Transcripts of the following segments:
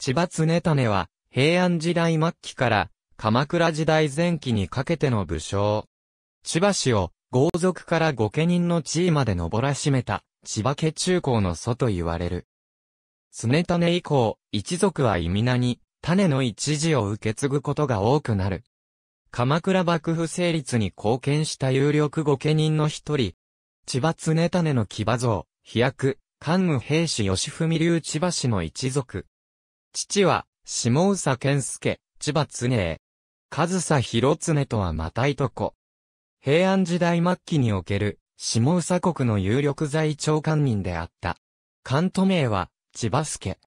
千葉常種は、平安時代末期から、鎌倉時代前期にかけての武将。千葉氏を、豪族から御家人の地位まで登らしめた、千葉家中高の祖と言われる。常種以降、一族は意味なに、種の一時を受け継ぐことが多くなる。鎌倉幕府成立に貢献した有力御家人の一人、千葉常種の騎馬像、飛躍、関武兵士吉文流千葉氏の一族、父は、下総健介、千葉常江。上総広常とはまたいとこ。平安時代末期における、下総国の有力在長官人であった。関東名は、千葉助。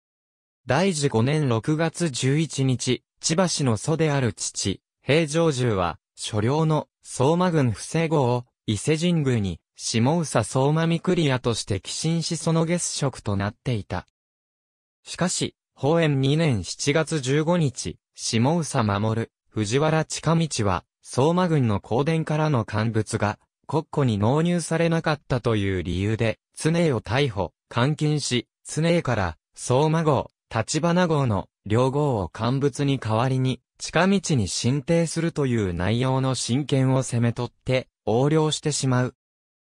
大治五年六月十一日、千葉市の祖である父、平城獣は、所領の相馬郡不正号を伊勢神宮に下総相馬御クリアとして寄進しその月食となっていた。しかし、法園2年7月15日、下宇佐守、藤原近道は、相馬軍の公殿からの乾物が、国庫に納入されなかったという理由で、常を逮捕、監禁し、常から、相馬号、立花号の両号を乾物に代わりに、近道に進呈するという内容の親権を攻め取って、横領してしまう。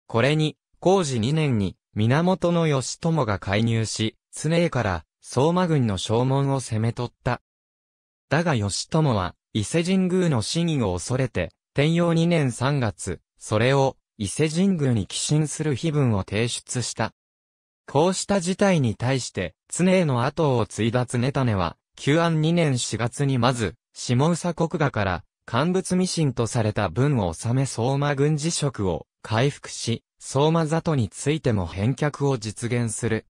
これに、工事2年に、源義朝が介入し、常から、相馬軍の正門を攻め取った。だが義友は、伊勢神宮の真意を恐れて、天陽2年3月、それを、伊勢神宮に寄進する碑文を提出した。こうした事態に対して、常への後を継いだ常種は、旧安2年4月にまず、下宇佐国画から、乾物未信とされた文を収め相馬軍事職を回復し、相馬里についても返却を実現する。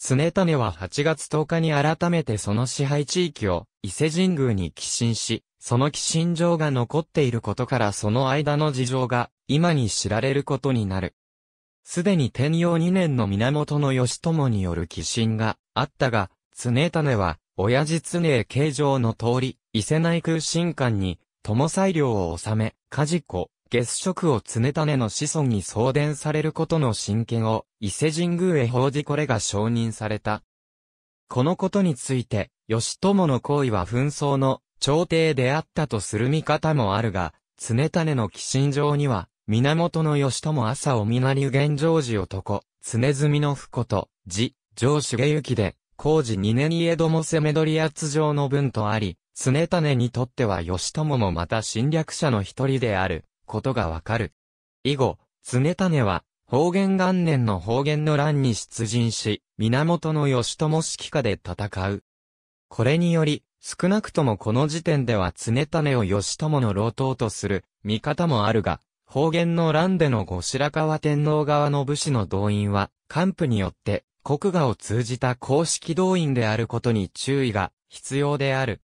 常種は8月10日に改めてその支配地域を伊勢神宮に寄進し、その寄進状が残っていることからその間の事情が今に知られることになる。すでに天陽2年の源義朝による寄進があったが、常種は、親父常形状の通り、伊勢内空神館に、友裁量を収め、家事子、月食を常種の子孫に送電されることの真権を伊勢神宮へ報じこれが承認された。このことについて、義友の行為は紛争の朝廷であったとする見方もあるが、常種の寄進状には、源義朝朝をみなり現常寺男、常住の不と、字、上重行で、工事二年に江戸も攻め取り圧上の文とあり、常種にとっては義友もまた侵略者の一人である。ことがわかる。以後、常種は、方言元年の方言の乱に出陣し、源義朝式下で戦う。これにより、少なくともこの時点では常種を義朝の老頭とする見方もあるが、方言の乱での後白河天皇側の武士の動員は、官府によって国画を通じた公式動員であることに注意が必要である。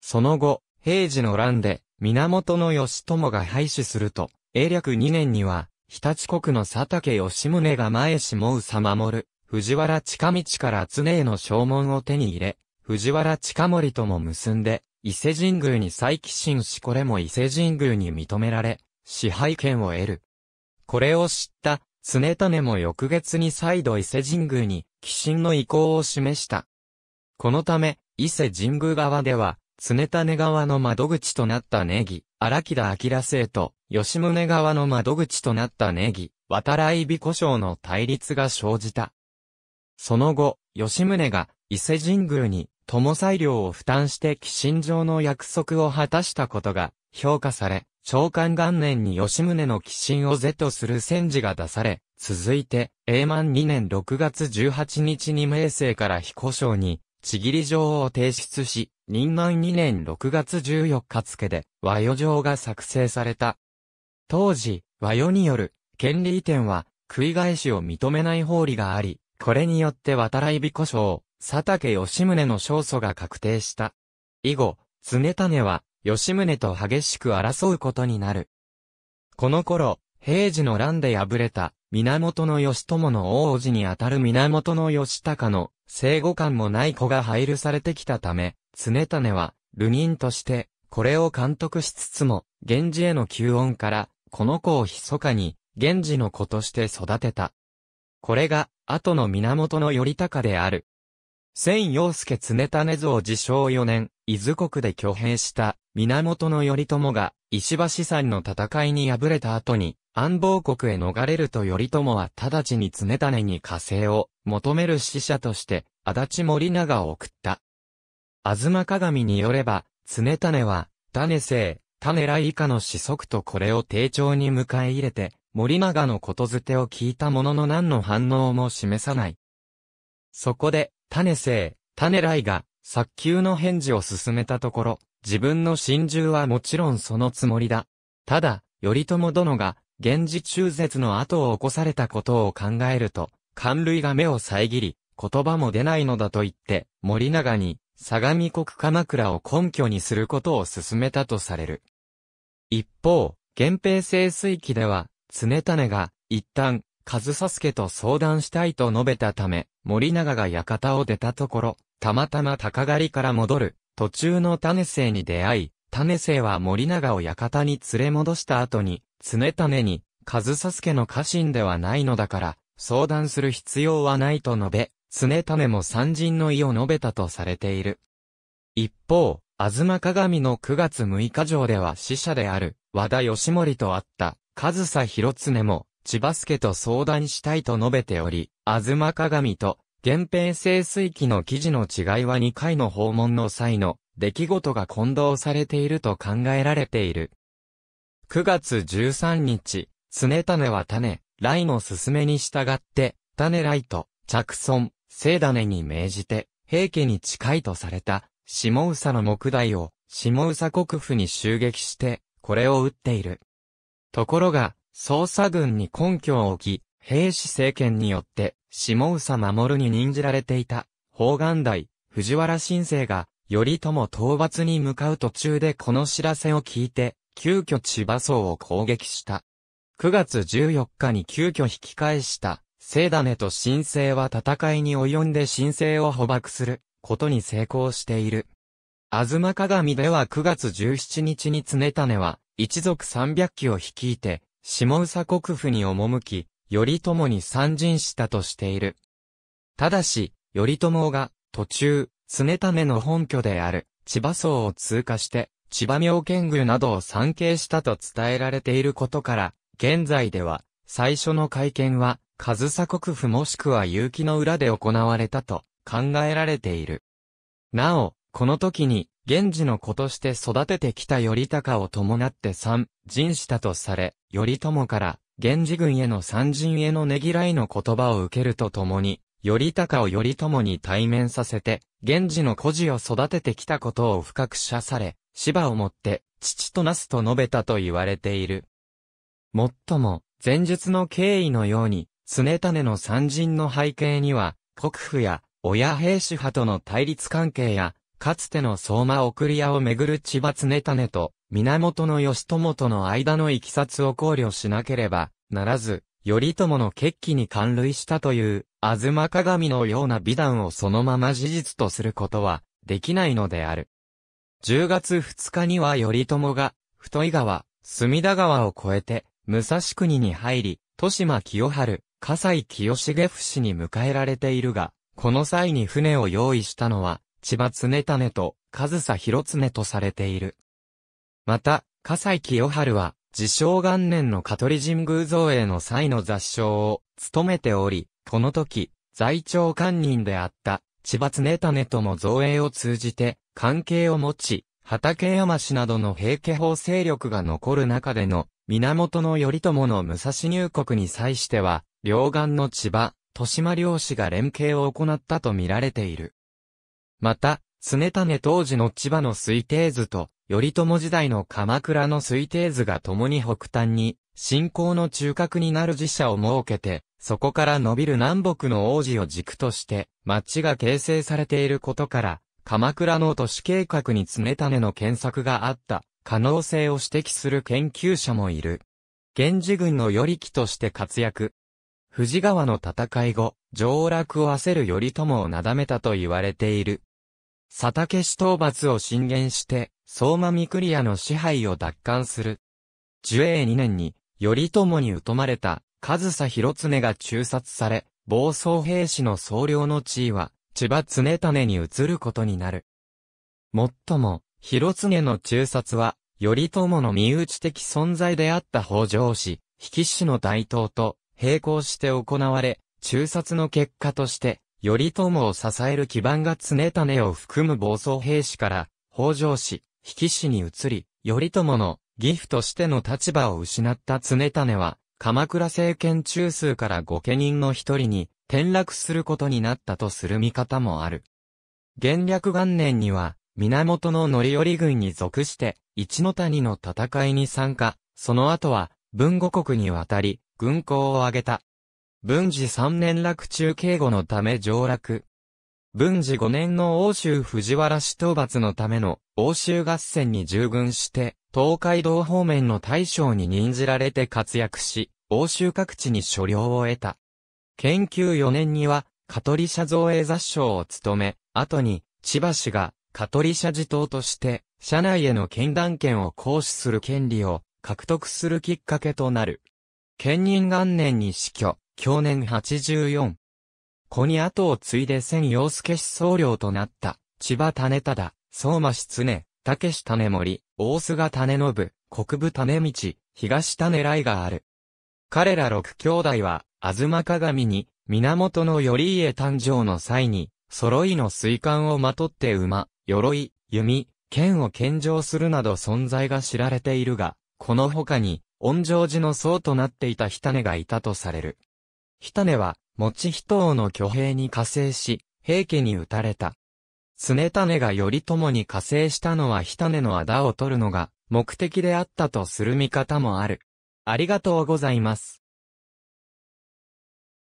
その後、平時の乱で、源義朝が廃止すると、英略2年には、日立国の佐竹義宗が前下宇佐守る、藤原近道から常への証文を手に入れ、藤原近森とも結んで、伊勢神宮に再起進しこれも伊勢神宮に認められ、支配権を得る。これを知った、常種も翌月に再度伊勢神宮に、寄進の意向を示した。このため、伊勢神宮側では、常種川の窓口となったネギ、荒木田明生と、吉宗川の窓口となったネギ、渡来美古障の対立が生じた。その後、吉宗が伊勢神宮に友裁量を負担して寄進上の約束を果たしたことが評価され、長官元年に吉宗の寄進を是とする戦時が出され、続いて、永満2年6月18日に明生から非故障にちぎり状を提出し、任満2年6月14日付で和洋状が作成された。当時、和洋による権利移転は繰り返しを認めない法理があり、これによって渡来美古将、佐竹吉宗の勝訴が確定した。以後、常種は吉宗と激しく争うことになる。この頃、平治の乱で敗れた源義朝の王子にあたる源義高の生後感もない子が配慮されてきたため、常種は、流人として、これを監督しつつも、源氏への求音から、この子を密かに、源氏の子として育てた。これが、後の源頼高である。千陽介常種像自称4年、伊豆国で挙兵した、源頼朝が、石橋山の戦いに敗れた後に、安房国へ逃れると頼朝は直ちに常種に火星を求める使者として、足立森長を送った。東鏡によれば、常種は、種生、種来以下の子息とこれを丁重に迎え入れて、森長のことづてを聞いたものの何の反応も示さない。そこで、種生、種来が、早急の返事を進めたところ、自分の心中はもちろんそのつもりだ。ただ、頼朝殿が、源氏中絶の後を起こされたことを考えると、寒類が目を遮り、言葉も出ないのだと言って、森永に、相模国鎌倉を根拠にすることを進めたとされる。一方、源平清水記では、常種が、一旦、和佐助と相談したいと述べたため、森永が館を出たところ、たまたま鷹狩りから戻る、途中の種生に出会い、種生は森永を館に連れ戻した後に、常種に、和佐助の家臣ではないのだから、相談する必要はないと述べ、常種も三人の意を述べたとされている。一方、東鏡の9月6日城では死者である、和田義盛と会った、上佐広常も、千葉助と相談したいと述べており、東鏡と、源平清水記の記事の違いは2回の訪問の際の、出来事が混同されていると考えられている。9月13日、常種は種、ライの勧めに従って、種ライと、着村、聖種に命じて、平家に近いとされた、下総の木材を、下総国府に襲撃して、これを撃っている。ところが、捜査軍に根拠を置き、兵士政権によって、下総守に任じられていた、方眼台、藤原新生が、頼朝討伐に向かう途中でこの知らせを聞いて、急遽千葉荘を攻撃した。9月14日に急遽引き返した、セダネと神聖は戦いに及んで神聖を捕獲することに成功している。あずま鏡では9月17日に常種は、一族300機を率いて、下宇佐国府に赴き、頼朝に参陣したとしている。ただし、頼朝が、途中、常種の本拠である、千葉層を通過して、千葉明剣宮などを参詣したと伝えられていることから、現在では、最初の会見は、上サ国府もしくは結城の裏で行われたと考えられている。なお、この時に、源氏の子として育ててきた頼高を伴って三人したとされ、頼朝から源氏軍への三人へのねぎらいの言葉を受けるとともに、頼高を頼朝に対面させて、源氏の孤児を育ててきたことを深く謝され、芝をもって、父となすと述べたと言われている。もっとも、前述の経緯のように、常種の参人の背景には、国府や親兵士派との対立関係や、かつての相馬送り屋をめぐる千葉常種と、源義朝との間の行きさつを考慮しなければならず、頼朝の決起に関類したという、あずま鏡のような美談をそのまま事実とすることは、できないのである。10月2日には頼朝が、太井川、隅田川を越えて、武蔵国に入り、豊島清春、笠井清重不死に迎えられているが、この際に船を用意したのは、千葉常種と、上総広常とされている。また、笠井清春は、自称元年の香取神宮造営の際の雑誌を、務めており、この時、在庁官人であった、千葉常種とも造営を通じて、関係を持ち、畠山氏などの平家法勢力が残る中での、源頼朝の武蔵入国に際しては、両岸の千葉、豊島領氏が連携を行ったと見られている。また、常種当時の千葉の推定図と、頼朝時代の鎌倉の推定図が共に北端に、信仰の中核になる寺社を設けて、そこから伸びる南北の王子を軸として、町が形成されていることから、鎌倉の都市計画に常種の検索があった可能性を指摘する研究者もいる。源氏軍の与木として活躍。藤川の戦い後、上洛を焦る頼朝をなだめたと言われている。佐竹氏討伐を進言して、相馬三御屋の支配を奪還する。樹永2年に、頼朝に疎まれた、上総広常が中殺され、暴走兵士の総領の地位は、千葉常種に移ることになる。もっとも、広常の中殺は、頼朝の身内的存在であった北条氏、比企氏の台頭と並行して行われ、中殺の結果として、頼朝を支える基盤が常種を含む暴走兵士から、北条氏、比企氏に移り、頼朝の義父としての立場を失った常種は、鎌倉政権中枢から御家人の一人に転落することになったとする見方もある。元略元年には、源の範頼軍に属して、一の谷の戦いに参加、その後は、文後国に渡り、軍港を挙げた。文治三年落中警護のため上落。文治五年の欧州藤原氏討伐のための欧州合戦に従軍して、東海道方面の大将に任じられて活躍し、欧州各地に所領を得た。研究四年には、カトリ社造営雑賞を務め、後に、千葉氏がカトリシャ自党として、社内への権断権を行使する権利を獲得するきっかけとなる。兼任元年に死去、去年84。子に後を継いで千陽介氏総領となった、千葉種忠、相馬室常、竹氏種森、大菅種信、国部種道、東種来がある。彼ら六兄弟は、東鏡に、源の頼家誕生の際に、揃いの水管をまとって馬、鎧、弓、剣を献上するなど存在が知られているが、この他に、恩城寺の僧となっていた火種がいたとされる。火種は、持人王の挙兵に加勢し、平家に撃たれた。常種が頼朝に加勢したのは火種の仇を取るのが目的であったとする見方もある。ありがとうございます。